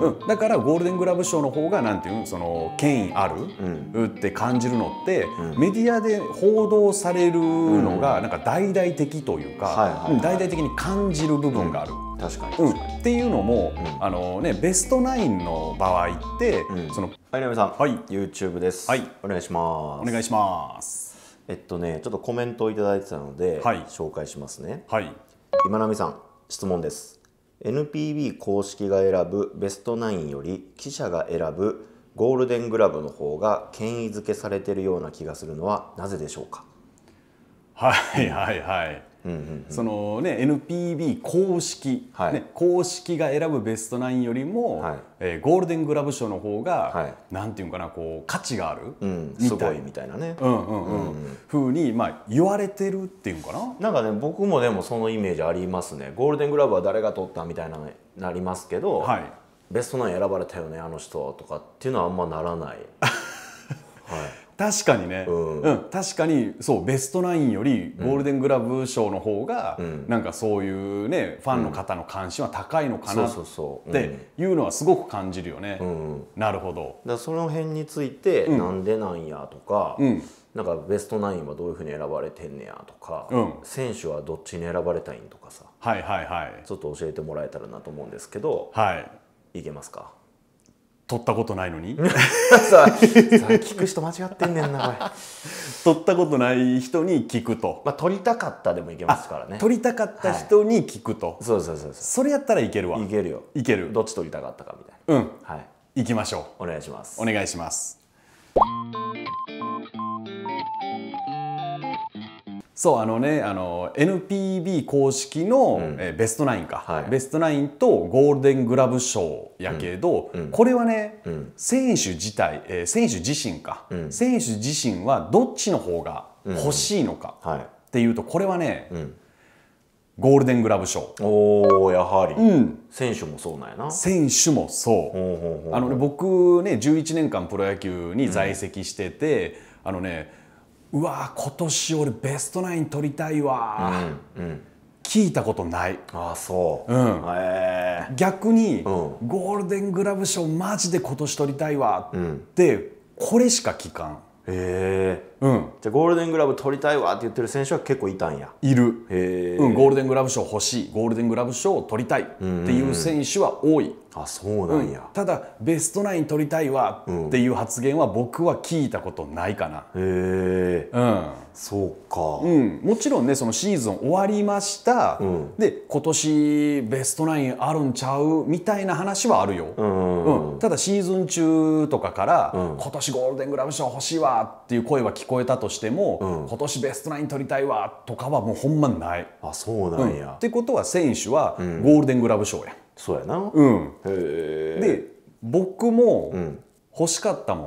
うん、だからゴールデン・グラブ賞の方がなんていうその権威あるうって感じるのって、うん、メディアで報道されるのがなんか大々的というか、うん、大々的に感じる部分がある。確かにうん、っていうのも、あのね、ベストナインの場合って、そのはい、なみさん、はい、YouTube です。はい、お願いします。お願いします。えっとね、ちょっとコメントを頂いてたので、はい、紹介しますね。はい、今なみさん、質問です。NPB 公式が選ぶベストナインより記者が選ぶゴールデングラブの方が権威づけされているような気がするのはなぜでしょうかはいはいはいそのね NPB 公式、はい、ね、公式が選ぶベストナインよりも、はい、えー、ゴールデングラブ賞の方が、はい、なんていうかなこう価値がある、うん、みたいみたいなね、うんうんうんうん、ふうに、まあ、言われてるっていうかななんかね僕もでもそのイメージありますねゴールデングラブは誰が取ったみたいななりますけど、はい、ベストナイン選ばれたよねあの人とかっていうのはあんまならない。はい確かにね、うん、うん、確かにそうベストナインよりゴールデングラブ賞の方が、うん、なんかそういうねファンの方の関心は高いのかなっていうのはすごく感じるよね、うん、なるほどだその辺について、うん、なんでなんやとか、うん、なんかベストナインはどういうふうに選ばれてんねやとか、うん、選手はどっちに選ばれたいんとかさはいはいはいちょっと教えてもらえたらなと思うんですけどはいいけますか取ったことないのにさあ 聞く人間違ってんねんなこれ 取ったことない人に聞くと、まあ、取りたかったでもいけますからね取りたかった人に聞くと、はい、そうそうそうそれやったらいけるわいけるよいけるどっち取りたかったかみたいなうん、はい、行きましょうお願いしますお願いしますそうあのねあの NPB 公式の、うん、えベストナインか、はい、ベストナインとゴールデングラブ賞やけど、うん、これはね、うん、選手自体、えー、選手自身か、選手自身はどっちの方が欲しいのかっていうと、これはね、ゴールデングラブ賞おやはり、うん、選手もそうなんやな選手もそうあの、ね、僕ね11年間プロ野球に在籍してて、あのねうわ今年俺ベストナイン取りたいわ、うんうん、聞いたことないあそう、うんえー、逆に、ゴールデングラブ賞マジで今年取りたいわうって、これしか聞かん、えー、うん、じゃゴールデングラブ取りたいわって言ってる選手は結構いたんやいるへ、うん、ゴールデングラブ賞欲しいゴールデングラブ賞を取りたいっていう選手は多い、うんうん、あそうなんや、うん、ただベストナイン取りたいわっていう発言は僕は聞いたことないかな、うん、へえ、うん、そうか、うん、もちろんねそのシーズン終わりました、うん、で今年ベストナインあるんちゃうみたいな話はあるよ、うんただシーズン中とかから、今年ゴールデングラブ賞欲しいわっていう声は聞超えたとしても、うん、今年ベストナイン取りたいわとかはもうほんまない。あそうなんや、うん、ってことは選手はゴールデングラブ賞や、そうやな、うん、で僕も欲しかったも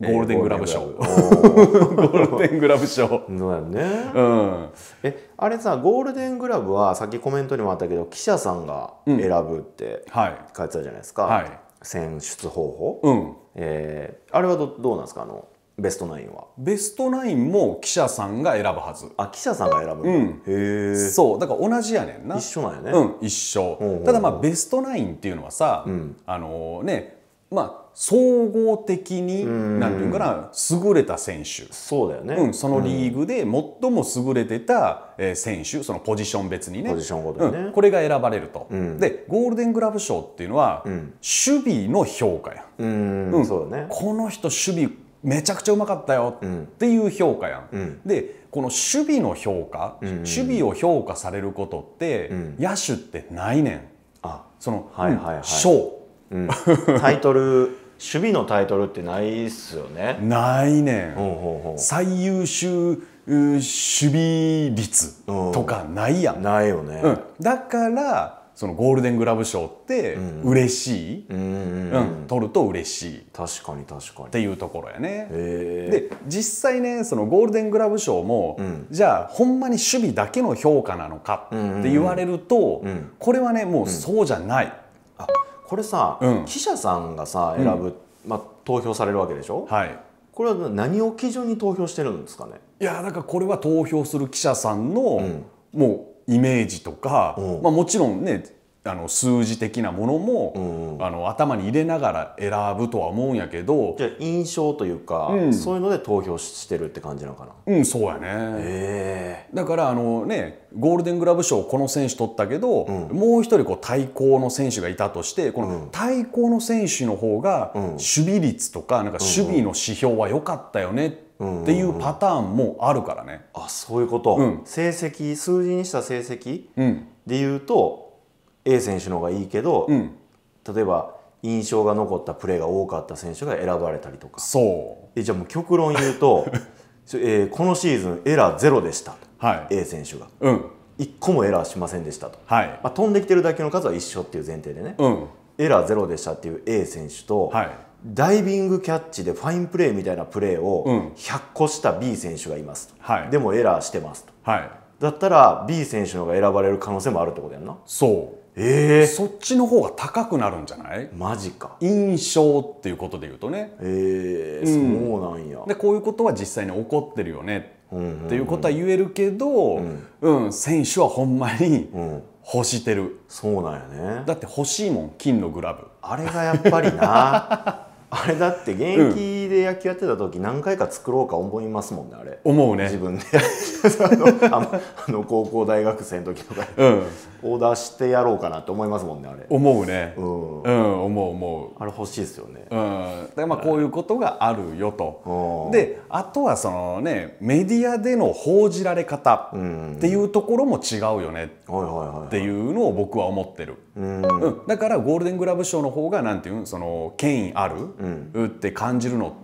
ん、ゴールデングラブ賞。ゴールデングラブ賞。そうやね。うん。え、あれさ、ゴールデングラブは、さっきコメントにもあったけど、記者さんが選ぶって。はい。書いてたじゃないですか。はい。選出方法。うん。えー、あれはど、どうなんですか、あの。ベストナインはベストナインも記者さんが選ぶはずあ記者さんが選ぶうんへえそうだから同じやねんな一緒なんやねうん一緒ただまあベストナインっていうのはさ、うん、あのー、ねまあ総合的に何て言うかな優れた選手そうだよね、うん、そのリーグで最も優れてた選手そのポジション別にねポジションごとにね、うん、これが選ばれると、うん、でゴールデングラブ賞っていうのは、守備の評価や、うんそうだね、この人守備めちゃくちゃうまかったよっていう評価やん。うん、でこの守備の評価、うんうん、守備を評価されることって、うん、野手ってないねん。あその、はいはいはい、賞、うん、タイトル守備のタイトルってないっすよね。ないねん。ほうほう最優秀守備率とかないやん。ないよね、だからそのゴールデングラブ賞って嬉しい、うん、うん、取ると嬉しい確かに確かにっていうところやねで実際ねそのゴールデングラブ賞も、うん、じゃあほんまに守備だけの評価なのかって言われると、うんうん、これはねもうそうじゃない、あこれさ、記者さんがさ選ぶ、まあ、投票されるわけでしょ、はい、これは何を基準に投票してるんですかねいやだからこれは投票する記者さんの、もうイメージとか、まあ、もちろんねあの数字的なものも、うんあの頭に入れながら選ぶとは思うんやけどじゃ印象というか、うん、そういうので投票してるって感じなのかなうんそうやね、えー、だからあのねゴールデングラブ賞この選手取ったけど、うん、もう一人こう対抗の選手がいたとしてこの対抗の選手の方が守備率とかなんか守備の指標は良かったよねっっていうパターンもあるからね。あそういうこと、うん、成績数字にした成績でいうと、うん、A 選手の方がいいけど、うん、例えば印象が残ったプレーが多かった選手が選ばれたりとかそうえじゃあもう極論言うと、えー、このシーズンエラーゼロでしたと、はい、A 選手が。うん1個もエラーしませんでしたと、はいまあ、飛んできてるだけの数は一緒っていう前提でね、うん、エラーゼロでしたっていう A 選手と、はい、ダイビングキャッチでファインプレーみたいなプレーを100個した B 選手がいますと、はい、でもエラーしてますと、はい、だったら B 選手の方が選ばれる可能性もあるってことやんなそうえー、そっちの方が高くなるんじゃないマジか印象っていうことで言うとねええー、そうなんや、うん、でこういうことは実際に起こってるよねっていうことは言えるけど、うん、うん、選手はほんまに欲してる、うん、そうなんやねだって欲しいもん金のグラブあれがやっぱりな あれだって現役で野球やってた時何回か作ろうか思いますもんねあれ思うね自分で あのあの高校大学生の時とか、うん、オーダーしてやろうかなって思いますもんねあれ思うねうん、うん、思う思うあれ欲しいですよね、うん、だまあこういうことがあるよと、うん、であとはそのねメディアでの報じられ方っていうところも違うよねっていうのを僕は思ってる、うん、だからゴールデングラブ賞の方がなんていうその権威あるって感じるのって、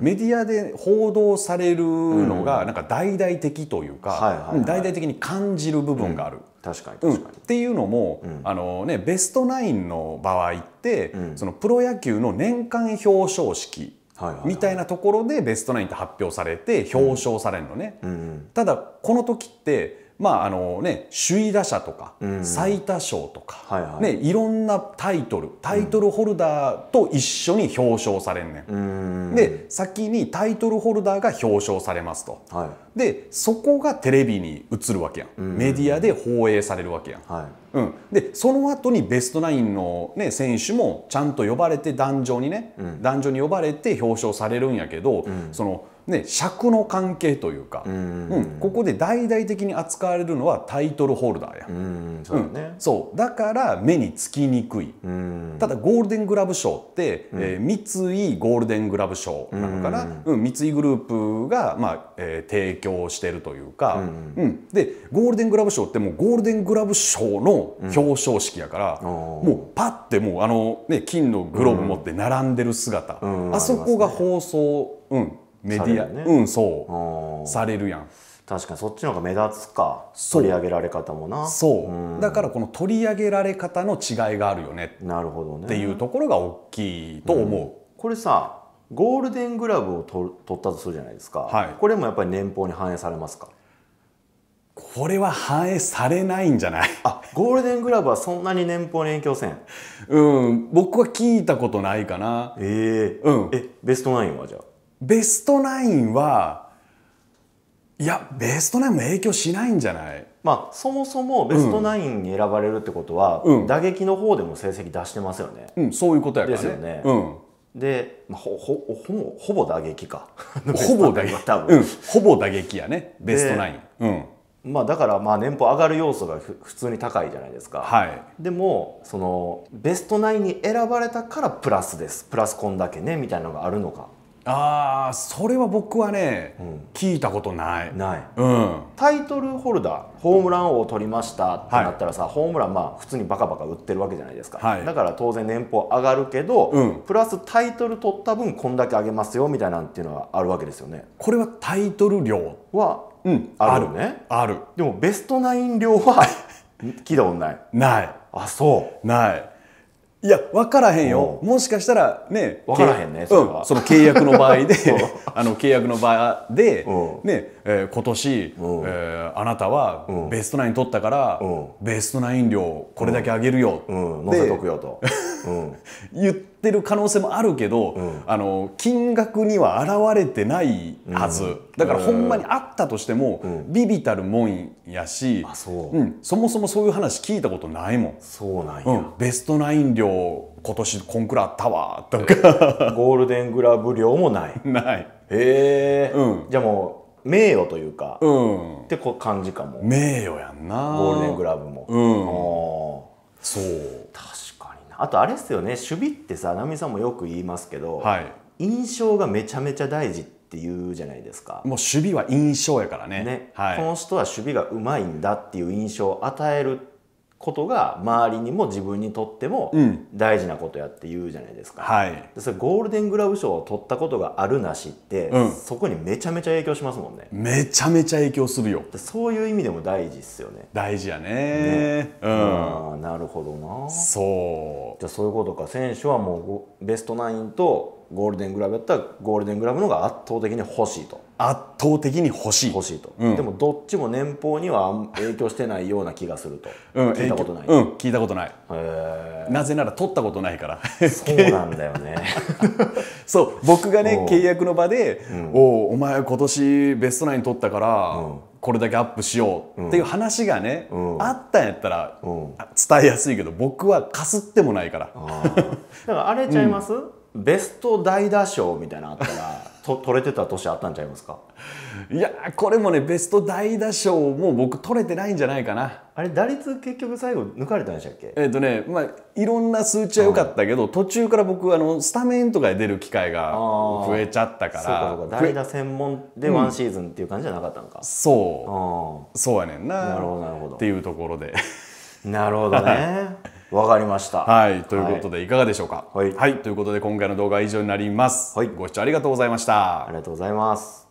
メディアで報道されるのがなんか大々的というか、大々的に感じる部分がある。確かに確かに、っていうのも、あのね、ベストナインの場合って、そのプロ野球の年間表彰式みたいなところでベストナインって発表されて表彰されるのね、ただこの時ってまああのね、首位打者とか、最多勝とか、はいはいね、いろんなタイトルタイトルホルダーと一緒に表彰されんねん。で先にタイトルホルダーが表彰されますと。はい、でそこがテレビに映るわけやんメディアで放映されるわけやん。はいうん、でその後にベストナインの、ね、選手もちゃんと呼ばれて壇上にね、うん、壇上に呼ばれて表彰されるんやけど、うん、その。ね、尺の関係というか、うん、うん、ここで大々的に扱われるのはタイトルホルダーや、うんそう、ねうん、うだから目につきにくい、ただゴールデングラブ賞って、えー、三井ゴールデングラブ賞なのかな、うん三井グループが、まあえー、提供してるというか、うんでゴールデングラブ賞ってもうゴールデングラブ賞の表彰式やから、もうパッてもうあの、ね、金のグローブ持って並んでる姿、あそこが放送、うんメディア、ね、うんそうされるやん確かにそっちの方が目立つか取り上げられ方もなそう、うん、だからこの取り上げられ方の違いがあるよねなるほどねっていうところが大きいと思う、うん、これさゴールデングラブを取取ったとするじゃないですか、はい、これもやっぱり年俸に反映されますかこれは反映されないんじゃないあゴールデングラブはそんなに年俸に影響せんうん僕は聞いたことないかなええー、うん、えベストナインはじゃあベストナインはいやベストナインも影響しないんじゃないまあそもそもベストナインに選ばれるってことは、うん、打撃の方でも成績出してますよね。うん、そういうことやから、ね、ですよね。うんで、まあ、ほほほほぼ打撃かほぼ打撃多分、うん、ほぼ打撃やねベストナイン、うん、まあ、だからまあ年俸上がる要素が普通に高いじゃないですか、はい、でもそのベストナインに選ばれたからプラスですプラスこんだけねみたいなのがあるのかああそれは僕はね、うん、聞いたことないない、うん、タイトルホルダーホームラン王を取りましたってなったらさ、はい、ホームランまあ普通にバカバカ売ってるわけじゃないですか、はい、だから当然年俸上がるけど、うん、プラスタイトル取った分こんだけ上げますよみたいなんっていうのはあるわけですよねこれはタイトル量はあるね、あるでもベストナイン量は 聞いたことないないあそうないいや分からへんよ、もしかしたらね分からへんねそ,、うん、その契約の場合で あの契約の場合で、ねえー、今年、えー、あなたはベストナイン取ったから、ベストナイン量これだけあげるよ、うん、乗せとくよと。言ってる可能性もあるけど、うん、あの金額には現れてないはず、うん、だからほんまにあったとしても、うん、ビビたるもんやし、そそもそもそういう話聞いたことないもんそうなんや、ベストナイン料今年こんくらいあったわとかゴールデングラブ料もないないへえ、じゃあもう名誉というか、うん、ってこ感じかも名誉やんなゴールデングラブも、うん、そう確あとあれですよね守備ってさ美さんもよく言いますけど、はい、印象がめちゃめちゃ大事っていうじゃないですかもう守備は印象やからねね、はい、この人は守備がうまいんだっていう印象を与えるってことが周りにも自分にとっても大事なことやって言うじゃないですか、うん、はい、でそれゴールデングラブ賞を取ったことがあるなしって、うん、そこにめちゃめちゃ影響しますもんねめちゃめちゃ影響するよそういう意味でも大事っすよね大事やね、ね、うん、なるほどなそうじゃあそういうことか選手はもうベストナインとゴールデングラブやったらゴールデングラブの方が圧倒的に欲しいと圧倒的に欲しい欲しいと、うん、でもどっちも年俸には影響してないような気がすると、うん、聞いたことない、うん、聞いたことないなぜなら取ったことないからそうなんだよね そう僕がね契約の場で「おお前今年ベストナイン取ったから、これだけアップしようっていう話がね、うん、あったんやったら伝えやすいけど僕はかすってもないからだからあれちゃいます、うん、ベスト代打賞みたいなのあったらと取れてた年あったんちゃいますかいやこれもねベスト代打賞もう僕取れてないんじゃないかなあれ打率結局最後抜かれたんでしたっけえっ、とねまあいろんな数値は良かったけど、うん、途中から僕あのスタメンとかで出る機会が増えちゃったから代打専門でワンシーズンっていう感じじゃなかったのか、うん、そうそうやねんななるほどなるほどっていうところでなるほどね わかりました。はい、ということでいかがでしょうか。はい、はい、ということで今回の動画は以上になります。はい、ご視聴ありがとうございました。ありがとうございます。